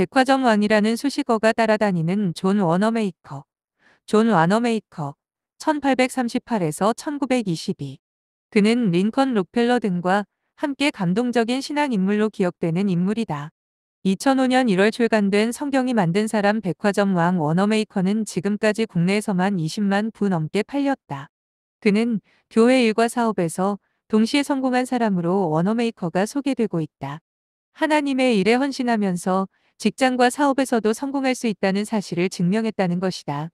백화점 왕이라는 수식어가 따라다니는 존 워너메이커. 존 워너메이커. 1838에서 1922. 그는 링컨 록펠러 등과 함께 감동적인 신앙인물로 기억되는 인물이다. 2005년 1월 출간된 성경이 만든 사람 백화점 왕 워너메이커는 지금까지 국내에서만 20만 부 넘게 팔렸다. 그는 교회 일과 사업에서 동시에 성공한 사람으로 워너메이커가 소개되고 있다. 하나님의 일에 헌신하면서 직장과 사업에서도 성공할 수 있다는 사실을 증명했다는 것이다.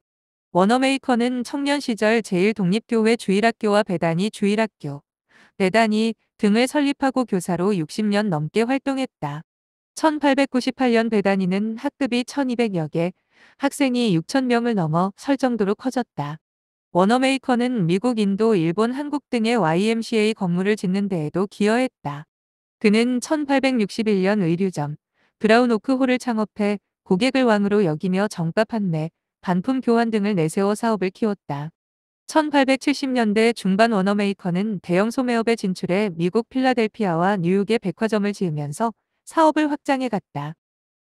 워너메이커는 청년 시절 제1독립교회 주일학교와 배단이 주일학교, 배단이 등을 설립하고 교사로 60년 넘게 활동했다. 1898년 배단이는 학급이 1200여 개, 학생이 6,000명을 넘어 설 정도로 커졌다. 워너메이커는 미국, 인도, 일본, 한국 등의 YMCA 건물을 짓는 데에도 기여했다. 그는 1861년 의류점, 브라운오크 홀을 창업해 고객을 왕으로 여기며 정가 판매, 반품 교환 등을 내세워 사업을 키웠다. 1870년대 중반 워너메이커는 대형 소매업에 진출해 미국 필라델피아와 뉴욕의 백화점을 지으면서 사업을 확장해 갔다.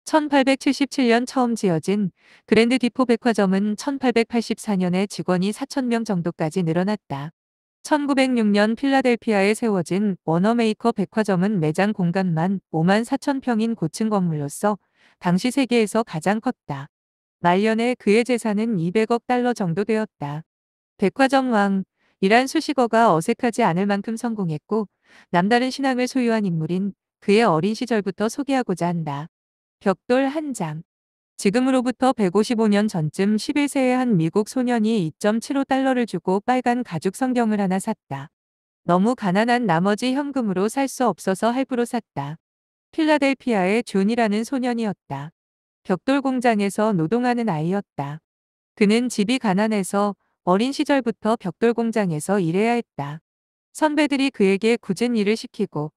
1877년 처음 지어진 그랜드 디포 백화점은 1884년에 직원이 4,000명 정도까지 늘어났다. 1906년 필라델피아에 세워진 워너메이커 백화점은 매장 공간만 5만 4천 평인 고층 건물로서 당시 세계에서 가장 컸다. 말년에 그의 재산은 200억 달러 정도 되었다. 백화점 왕, 이란 수식어가 어색하지 않을 만큼 성공했고 남다른 신앙을 소유한 인물인 그의 어린 시절부터 소개하고자 한다. 벽돌 한장 지금으로부터 155년 전쯤 11세의 한 미국 소년이 2.75달러를 주고 빨간 가죽 성경을 하나 샀다. 너무 가난한 나머지 현금으로 살 수 없어서 할부로 샀다. 필라델피아의 존이라는 소년이었다. 벽돌 공장에서 노동하는 아이였다. 그는 집이 가난해서 어린 시절부터 벽돌 공장에서 일해야 했다. 선배들이 그에게 굳은 일을 시키고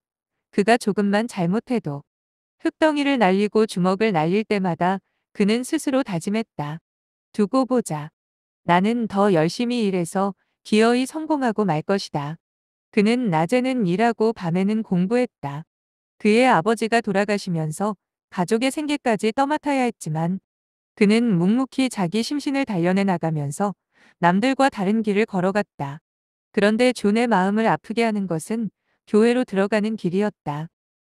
그가 조금만 잘못해도 흙덩이를 날리고 주먹을 날릴 때마다 그는 스스로 다짐했다. 두고 보자. 나는 더 열심히 일해서 기어이 성공하고 말 것이다. 그는 낮에는 일하고 밤에는 공부했다. 그의 아버지가 돌아가시면서 가족의 생계까지 떠맡아야 했지만 그는 묵묵히 자기 심신을 단련해 나가면서 남들과 다른 길을 걸어갔다. 그런데 존의 마음을 아프게 하는 것은 교회로 들어가는 길이었다.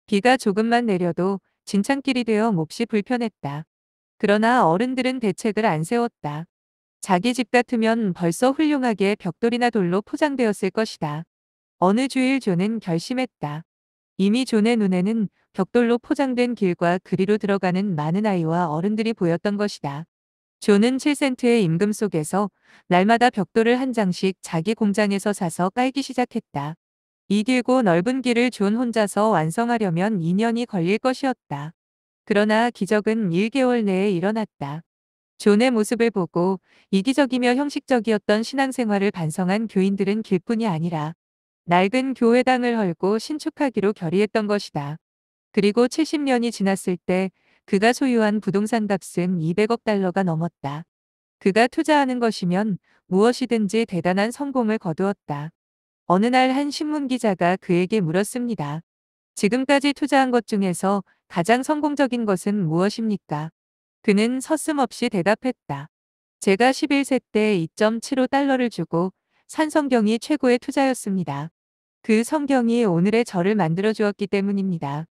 비가 조금만 내려도 진창길이 되어 몹시 불편했다. 그러나 어른들은 대책을 안 세웠다. 자기 집 같으면 벌써 훌륭하게 벽돌이나 돌로 포장되었을 것이다. 어느 주일 조는 결심했다. 이미 존의 눈에는 벽돌로 포장된 길과 그리로 들어가는 많은 아이와 어른들이 보였던 것이다. 존은 7센트의 임금 속에서 날마다 벽돌을 한 장씩 자기 공장에서 사서 깔기 시작했다. 이 길고 넓은 길을 존 혼자서 완성하려면 2년이 걸릴 것이었다. 그러나 기적은 1개월 내에 일어났다. 존의 모습을 보고 이기적이며 형식적이었던 신앙생활을 반성한 교인들은 길뿐이 아니라 낡은 교회당을 헐고 신축하기로 결의했던 것이다. 그리고 70년이 지났을 때 그가 소유한 부동산 값은 200억 달러가 넘었다. 그가 투자하는 것이면 무엇이든지 대단한 성공을 거두었다. 어느 날 한 신문 기자가 그에게 물었습니다. 지금까지 투자한 것 중에서 가장 성공적인 것은 무엇입니까? 그는 서슴없이 대답했다. 제가 11세 때 2.75달러를 주고 산 성경이 최고의 투자였습니다. 그 성경이 오늘의 저를 만들어 주었기 때문입니다.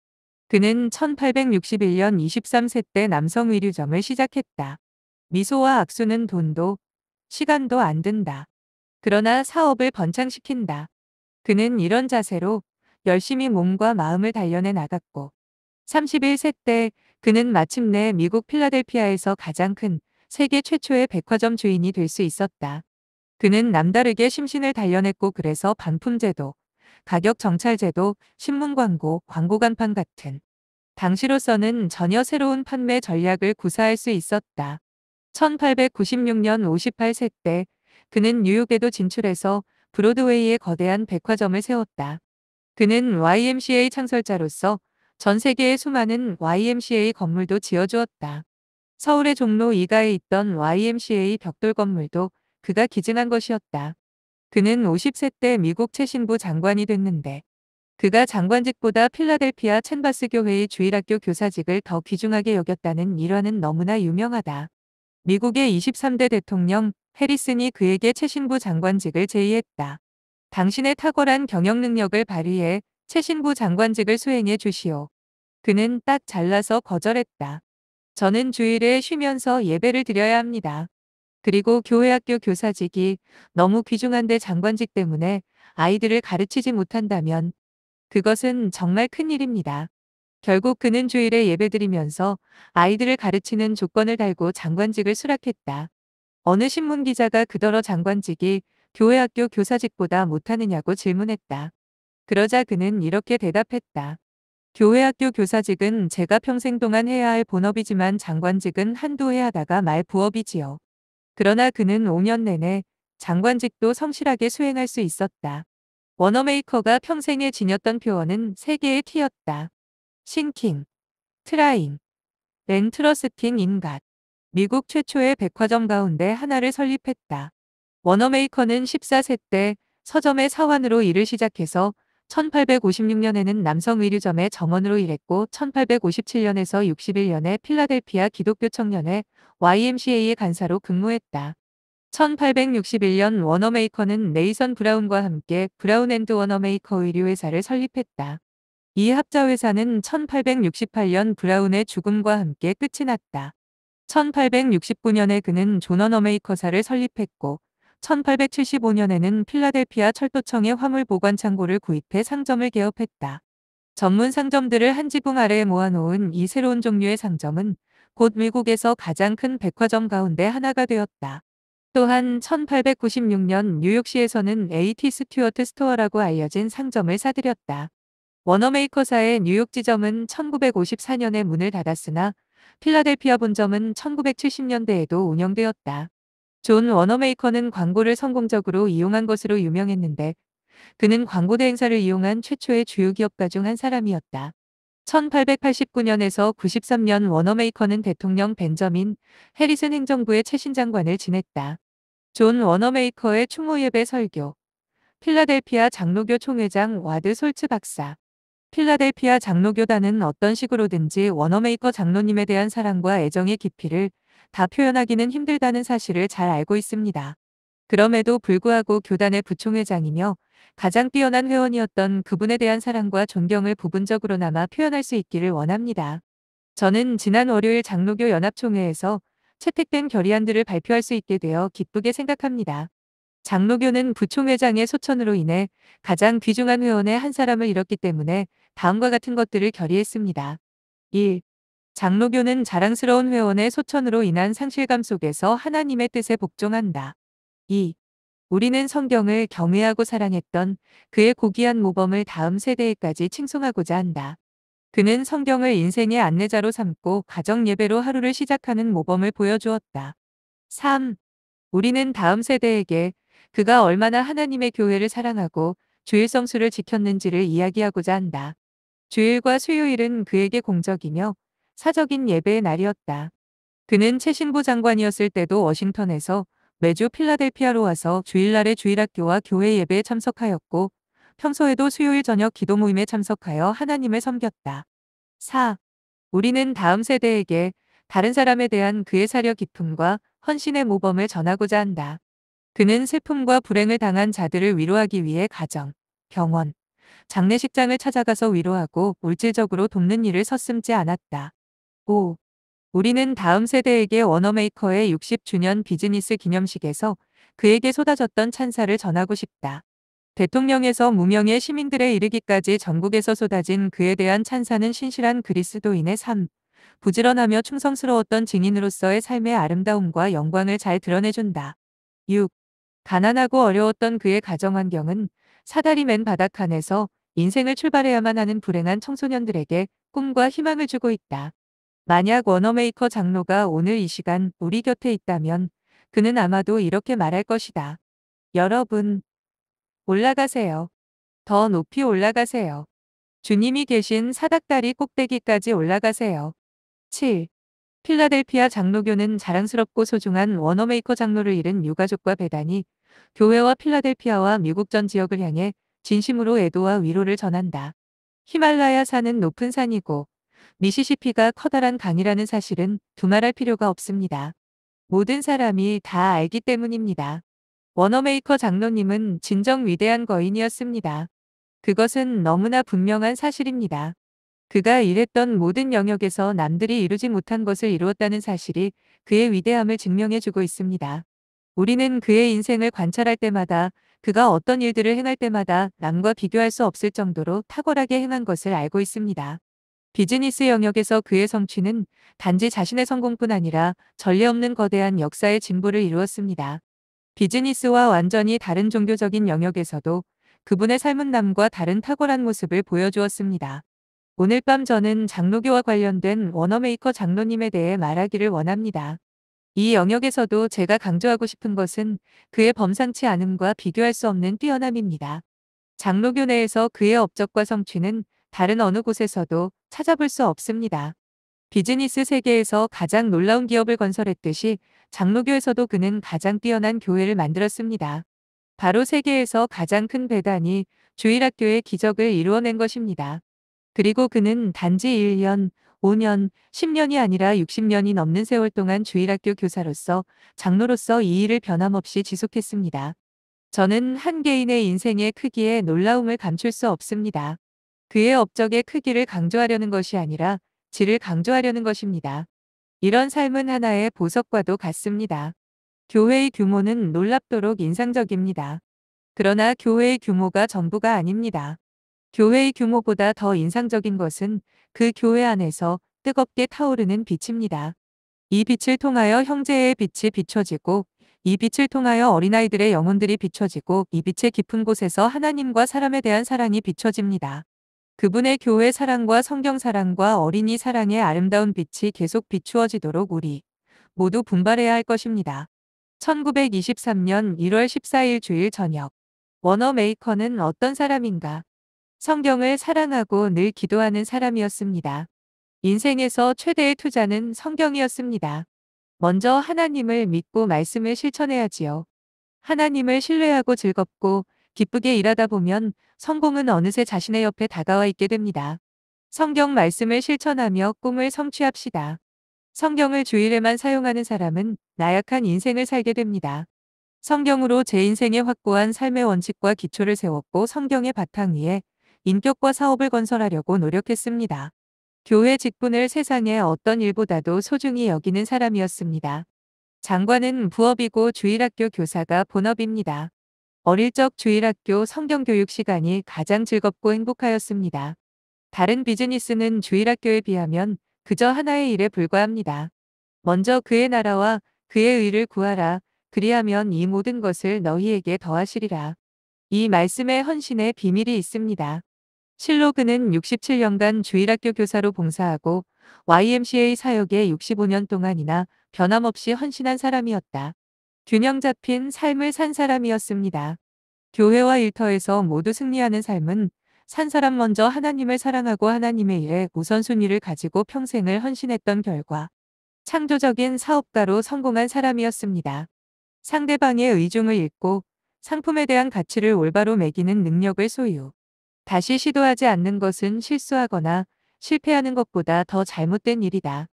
그는 1861년 23세 때 남성 의류점을 시작했다. 미소와 악수는 돈도 시간도 안 든다. 그러나 사업을 번창시킨다. 그는 이런 자세로 열심히 몸과 마음을 단련해 나갔고 3 1세때 그는 마침내 미국 필라델피아에서 가장 큰 세계 최초의 백화점 주인이 될 수 있었다. 그는 남다르게 심신을 단련했고 그래서 반품제도, 가격 정찰제도, 신문 광고, 광고 간판 같은 당시로서는 전혀 새로운 판매 전략을 구사할 수 있었다. 1896년 58세 때 그는 뉴욕에도 진출해서 브로드웨이에 거대한 백화점을 세웠다. 그는 YMCA 창설자로서 전 세계의 수많은 YMCA 건물도 지어주었다. 서울의 종로 2가에 있던 YMCA 벽돌 건물도 그가 기증한 것이었다. 그는 50세 때 미국 최신부 장관이 됐는데 그가 장관직보다 필라델피아 챈바스 교회의 주일학교 교사직을 더 귀중하게 여겼다는 일화는 너무나 유명하다. 미국의 23대 대통령 해리슨이 그에게 최신부 장관직을 제의했다. 당신의 탁월한 경영 능력을 발휘해 최신부 장관직을 수행해 주시오. 그는 딱 잘라서 거절했다. 저는 주일에 쉬면서 예배를 드려야 합니다. 그리고 교회 학교 교사직이 너무 귀중한데 장관직 때문에 아이들을 가르치지 못한다면 그것은 정말 큰일입니다. 결국 그는 주일에 예배드리면서 아이들을 가르치는 조건을 달고 장관직을 수락했다. 어느 신문 기자가 그더러 장관직이 교회 학교 교사직보다 못하느냐고 질문했다. 그러자 그는 이렇게 대답했다. 교회학교 교사직은 제가 평생 동안 해야 할 본업이지만 장관직은 한두 해 하다가 말 부업이지요. 그러나 그는 5년 내내 장관직도 성실하게 수행할 수 있었다. 워너메이커가 평생에 지녔던 표어는 세계의 티였다. 싱킹, 트라잉, 렌트러스팅 인갓. 미국 최초의 백화점 가운데 하나를 설립했다. 워너메이커는 14세 때 서점의 사환으로 일을 시작해서 1856년에는 남성 의류점의 정원으로 일했고 1857년에서 61년에 필라델피아 기독교 청년회 YMCA의 간사로 근무했다. 1861년 워너메이커는 네이선 브라운과 함께 브라운 앤드 워너메이커 의류회사를 설립했다. 이 합자회사는 1868년 브라운의 죽음과 함께 끝이 났다. 1869년에 그는 존 워너메이커사를 설립했고 1875년에는 필라델피아 철도청의 화물 보관 창고를 구입해 상점을 개업했다. 전문 상점들을 한 지붕 아래에 모아놓은 이 새로운 종류의 상점은 곧 미국에서 가장 큰 백화점 가운데 하나가 되었다. 또한 1896년 뉴욕시에서는 A.T. 스튜어트 스토어라고 알려진 상점을 사들였다. 워너메이커사의 뉴욕 지점은 1954년에 문을 닫았으나 필라델피아 본점은 1970년대에도 운영되었다. 존 워너메이커는 광고를 성공적으로 이용한 것으로 유명했는데 그는 광고대 행사를 이용한 최초의 주요 기업가 중 한 사람이었다. 1889년에서 93년 워너메이커는 대통령 벤저민 해리슨 행정부의 최신장관을 지냈다. 존 워너메이커의 추모예배 설교 필라델피아 장로교 총회장 와드 솔츠 박사 필라델피아 장로교단은 어떤 식으로든지 워너메이커 장로님에 대한 사랑과 애정의 깊이를 다 표현하기는 힘들다는 사실을 잘 알고 있습니다. 그럼에도 불구하고 교단의 부총회장이며 가장 뛰어난 회원이었던 그분에 대한 사랑과 존경을 부분적으로나마 표현할 수 있기를 원합니다. 저는 지난 월요일 장로교 연합총회에서 채택된 결의안들을 발표할 수 있게 되어 기쁘게 생각합니다. 장로교는 부총회장의 소천으로 인해 가장 귀중한 회원의 한 사람을 잃었기 때문에 다음과 같은 것들을 결의했습니다. 1. 장로교는 자랑스러운 회원의 소천으로 인한 상실감 속에서 하나님의 뜻에 복종한다. 2. 우리는 성경을 경외하고 사랑했던 그의 고귀한 모범을 다음 세대에까지 칭송하고자 한다. 그는 성경을 인생의 안내자로 삼고 가정 예배로 하루를 시작하는 모범을 보여주었다. 3. 우리는 다음 세대에게 그가 얼마나 하나님의 교회를 사랑하고 주일 성수를 지켰는지를 이야기하고자 한다. 주일과 수요일은 그에게 공적이며 사적인 예배의 날이었다. 그는 최신부 장관이었을 때도 워싱턴에서 매주 필라델피아로 와서 주일날의 주일학교와 교회 예배에 참석하였고 평소에도 수요일 저녁 기도 모임에 참석하여 하나님을 섬겼다. 4. 우리는 다음 세대에게 다른 사람에 대한 그의 사려 깊음과 헌신의 모범을 전하고자 한다. 그는 슬픔과 불행을 당한 자들을 위로하기 위해 가정, 병원, 장례식장을 찾아가서 위로하고 물질적으로 돕는 일을 서슴지 않았다. 5. 우리는 다음 세대에게 워너메이커의 60주년 비즈니스 기념식에서 그에게 쏟아졌던 찬사를 전하고 싶다. 대통령에서 무명의 시민들에 이르기까지 전국에서 쏟아진 그에 대한 찬사는 신실한 그리스도인의 삶, 부지런하며 충성스러웠던 증인으로서의 삶의 아름다움과 영광을 잘 드러내준다. 6. 가난하고 어려웠던 그의 가정환경은 사다리 맨 바닥 한에서 인생을 출발해야만 하는 불행한 청소년들에게 꿈과 희망을 주고 있다. 만약 워너메이커 장로가 오늘 이 시간 우리 곁에 있다면 그는 아마도 이렇게 말할 것이다. 여러분, 올라가세요. 더 높이 올라가세요. 주님이 계신 사닥다리 꼭대기까지 올라가세요. 7. 필라델피아 장로교는 자랑스럽고 소중한 워너메이커 장로를 잃은 유가족과 배단이 교회와 필라델피아와 미국 전 지역을 향해 진심으로 애도와 위로를 전한다. 히말라야 산은 높은 산이고 미시시피가 커다란 강이라는 사실은 두말할 필요가 없습니다. 모든 사람이 다 알기 때문입니다. 워너메이커 장로님은 진정 위대한 거인이었습니다. 그것은 너무나 분명한 사실입니다. 그가 일했던 모든 영역에서 남들이 이루지 못한 것을 이루었다는 사실이 그의 위대함을 증명해주고 있습니다. 우리는 그의 인생을 관찰할 때마다 그가 어떤 일들을 행할 때마다 남과 비교할 수 없을 정도로 탁월하게 행한 것을 알고 있습니다. 비즈니스 영역에서 그의 성취는 단지 자신의 성공뿐 아니라 전례 없는 거대한 역사의 진보를 이루었습니다. 비즈니스와 완전히 다른 종교적인 영역에서도 그분의 삶은 남과 다른 탁월한 모습을 보여주었습니다. 오늘 밤 저는 장로교와 관련된 워너메이커 장로님에 대해 말하기를 원합니다. 이 영역에서도 제가 강조하고 싶은 것은 그의 범상치 않음과 비교할 수 없는 뛰어남입니다. 장로교 내에서 그의 업적과 성취는 다른 어느 곳에서도 찾아볼 수 없습니다. 비즈니스 세계에서 가장 놀라운 기업을 건설했듯이 장로교에서도 그는 가장 뛰어난 교회를 만들었습니다. 바로 세계에서 가장 큰 배단이 주일학교의 기적을 이루어낸 것입니다. 그리고 그는 단지 1년, 5년, 10년이 아니라 60년이 넘는 세월 동안 주일학교 교사로서 장로로서 이 일을 변함없이 지속했습니다. 저는 한 개인의 인생의 크기에 놀라움을 감출 수 없습니다. 그의 업적의 크기를 강조하려는 것이 아니라 질을 강조하려는 것입니다. 이런 삶은 하나의 보석과도 같습니다. 교회의 규모는 놀랍도록 인상적입니다. 그러나 교회의 규모가 전부가 아닙니다. 교회의 규모보다 더 인상적인 것은 그 교회 안에서 뜨겁게 타오르는 빛입니다. 이 빛을 통하여 형제의 빛이 비춰지고 이 빛을 통하여 어린아이들의 영혼들이 비춰지고 이 빛의 깊은 곳에서 하나님과 사람에 대한 사랑이 비춰집니다. 그분의 교회 사랑과 성경 사랑과 어린이 사랑의 아름다운 빛이 계속 비추어지도록 우리 모두 분발해야 할 것입니다. 1923년 1월 14일 주일 저녁 워너 메이커는 어떤 사람인가? 성경을 사랑하고 늘 기도하는 사람이었습니다. 인생에서 최대의 투자는 성경이었습니다. 먼저 하나님을 믿고 말씀을 실천해야지요. 하나님을 신뢰하고 즐겁고 기쁘게 일하다 보면 성공은 어느새 자신의 옆에 다가와 있게 됩니다. 성경 말씀을 실천하며 꿈을 성취합시다. 성경을 주일에만 사용하는 사람은 나약한 인생을 살게 됩니다. 성경으로 제 인생의 확고한 삶의 원칙과 기초를 세웠고 성경의 바탕 위에 인격과 사업을 건설하려고 노력했습니다. 교회 직분을 세상의 어떤 일보다도 소중히 여기는 사람이었습니다. 장관은 부업이고 주일학교 교사가 본업입니다. 어릴 적 주일학교 성경교육 시간이 가장 즐겁고 행복하였습니다. 다른 비즈니스는 주일학교에 비하면 그저 하나의 일에 불과합니다. 먼저 그의 나라와 그의 의를 구하라. 그리하면 이 모든 것을 너희에게 더하시리라. 이 말씀의 헌신에 비밀이 있습니다. 실로 그는 67년간 주일학교 교사로 봉사하고 YMCA 사역에 65년 동안이나 변함없이 헌신한 사람이었다. 균형 잡힌 삶을 산 사람이었습니다. 교회와 일터에서 모두 승리하는 삶은 산 사람 먼저 하나님을 사랑하고 하나님의 일에 우선순위를 가지고 평생을 헌신했던 결과 창조적인 사업가로 성공한 사람이었습니다. 상대방의 의중을 읽고 상품에 대한 가치를 올바로 매기는 능력을 소유. 다시 시도하지 않는 것은 실수하거나 실패하는 것보다 더 잘못된 일이다.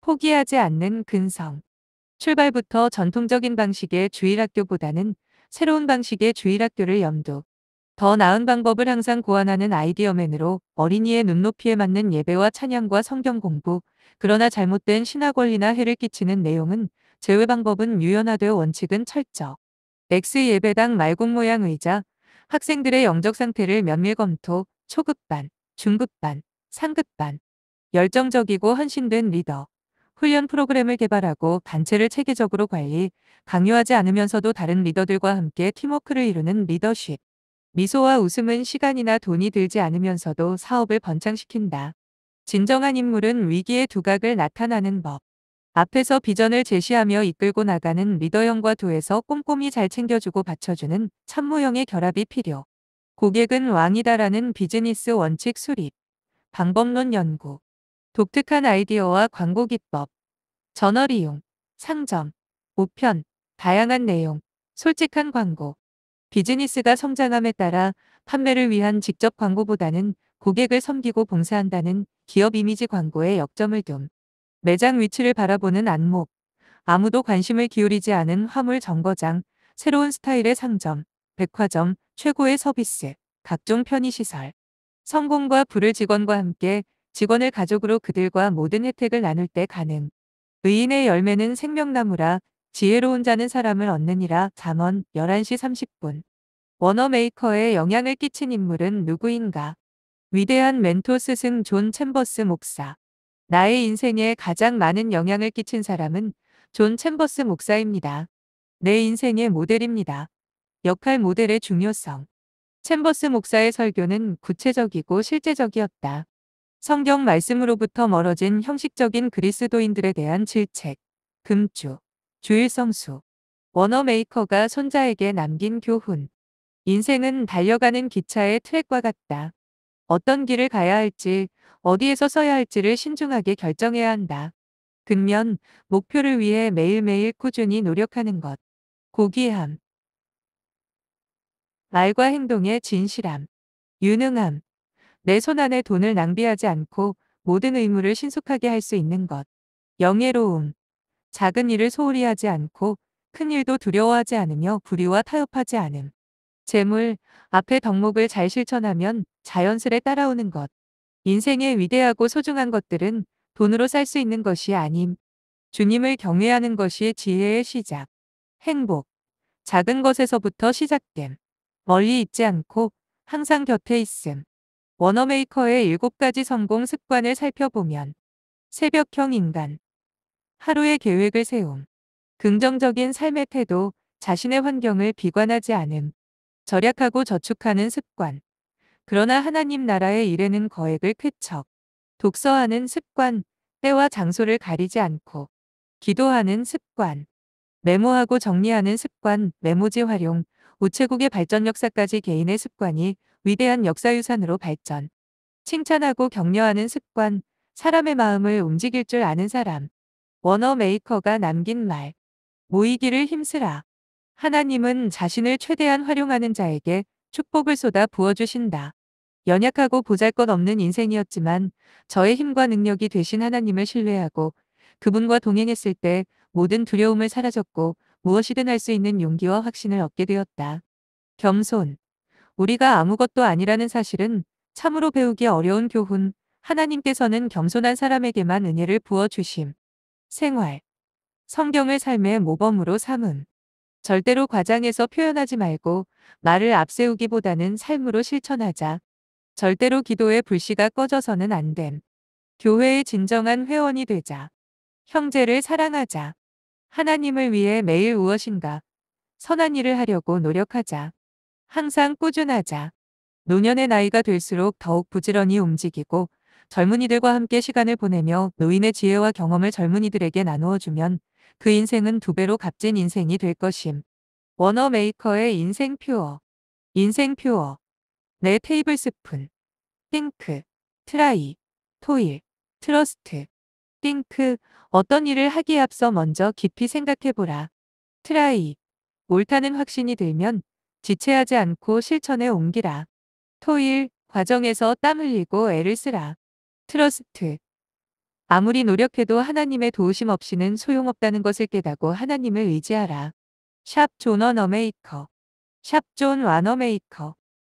포기하지 않는 근성. 출발부터 전통적인 방식의 주일학교보다는 새로운 방식의 주일학교를 염두. 더 나은 방법을 항상 고안하는 아이디어맨으로 어린이의 눈높이에 맞는 예배와 찬양과 성경 공부, 그러나 잘못된 신화 권리나 해를 끼치는 내용은 제외 방법은 유연화돼 원칙은 철저. X 예배당 말곡 모양 의자, 학생들의 영적 상태를 면밀 검토, 초급반, 중급반, 상급반, 열정적이고 헌신된 리더, 훈련 프로그램을 개발하고 단체를 체계적으로 관리, 강요하지 않으면서도 다른 리더들과 함께 팀워크를 이루는 리더십. 미소와 웃음은 시간이나 돈이 들지 않으면서도 사업을 번창시킨다. 진정한 인물은 위기의 두각을 나타나는 법. 앞에서 비전을 제시하며 이끌고 나가는 리더형과 도에서 꼼꼼히 잘 챙겨주고 받쳐주는 참모형의 결합이 필요. 고객은 왕이다라는 비즈니스 원칙 수립, 방법론 연구, 독특한 아이디어와 광고 기법, 저널 이용, 상점, 우편, 다양한 내용, 솔직한 광고. 비즈니스가 성장함에 따라 판매를 위한 직접 광고보다는 고객을 섬기고 봉사한다는 기업 이미지 광고의 역점을 둠. 매장 위치를 바라보는 안목, 아무도 관심을 기울이지 않은 화물 정거장, 새로운 스타일의 상점, 백화점, 최고의 서비스, 각종 편의시설. 성공과 부를 직원과 함께 직원을 가족으로 그들과 모든 혜택을 나눌 때 가능. 의인의 열매는 생명나무라 지혜로운 자는 사람을 얻느니라 잠언 11시 30분. 워너메이커에 영향을 끼친 인물은 누구인가? 위대한 멘토 스승 존 챔버스 목사. 나의 인생에 가장 많은 영향을 끼친 사람은 존 챔버스 목사입니다. 내 인생의 모델입니다. 역할 모델의 중요성. 챔버스 목사의 설교는 구체적이고 실제적이었다. 성경 말씀으로부터 멀어진 형식적인 그리스도인들에 대한 질책, 금주, 주일성수, 워너메이커가 손자에게 남긴 교훈. 인생은 달려가는 기차의 트랙과 같다. 어떤 길을 가야 할지, 어디에서 서야 할지를 신중하게 결정해야 한다. 근면, 목표를 위해 매일매일 꾸준히 노력하는 것. 고귀함. 말과 행동의 진실함. 유능함. 내손 안에 돈을 낭비하지 않고 모든 의무를 신속하게 할 수 있는 것. 영예로움. 작은 일을 소홀히 하지 않고 큰 일도 두려워하지 않으며 불의와 타협하지 않음. 재물, 앞에 덕목을 잘 실천하면 자연스레 따라오는 것. 인생의 위대하고 소중한 것들은 돈으로 살 수 있는 것이 아님. 주님을 경외하는 것이 지혜의 시작. 행복. 작은 것에서부터 시작됨. 멀리 있지 않고 항상 곁에 있음. 워너메이커의 7가지 성공 습관을 살펴보면 새벽형 인간, 하루의 계획을 세움, 긍정적인 삶의 태도, 자신의 환경을 비관하지 않음, 절약하고 저축하는 습관, 그러나 하나님 나라의 일에는 거액을 쾌척, 독서하는 습관, 때와 장소를 가리지 않고, 기도하는 습관, 메모하고 정리하는 습관, 메모지 활용, 우체국의 발전 역사까지 개인의 습관이 위대한 역사유산으로 발전. 칭찬하고 격려하는 습관, 사람의 마음을 움직일 줄 아는 사람. 워너 메이커가 남긴 말. 모이기를 힘쓰라. 하나님은 자신을 최대한 활용하는 자에게 축복을 쏟아 부어주신다. 연약하고 보잘것없는 인생이었지만 저의 힘과 능력이 되신 하나님을 신뢰하고 그분과 동행했을 때 모든 두려움을 사라졌고 무엇이든 할 수 있는 용기와 확신을 얻게 되었다. 겸손 우리가 아무것도 아니라는 사실은 참으로 배우기 어려운 교훈, 하나님께서는 겸손한 사람에게만 은혜를 부어주심. 생활. 성경을 삶의 모범으로 삼음. 절대로 과장해서 표현하지 말고 말을 앞세우기보다는 삶으로 실천하자. 절대로 기도에 불씨가 꺼져서는 안 됨. 교회의 진정한 회원이 되자. 형제를 사랑하자. 하나님을 위해 매일 무엇인가 선한 일을 하려고 노력하자. 항상 꾸준하자. 노년의 나이가 들수록 더욱 부지런히 움직이고 젊은이들과 함께 시간을 보내며 노인의 지혜와 경험을 젊은이들에게 나누어주면 그 인생은 두 배로 값진 인생이 될 것임. 워너메이커의 인생 퓨어 인생 퓨어 내 테이블 스푼 띵크 트라이 토일 트러스트 띵크 어떤 일을 하기에 앞서 먼저 깊이 생각해보라. 트라이 옳다는 확신이 들면 지체하지 않고 실천에 옮기라. 토일, 과정에서 땀 흘리고 애를 쓰라. 트러스트. 아무리 노력해도 하나님의 도우심 없이는 소용없다는 것을 깨닫고 하나님을 의지하라. 샵존 워너메이커. 샵 존 와너메이커.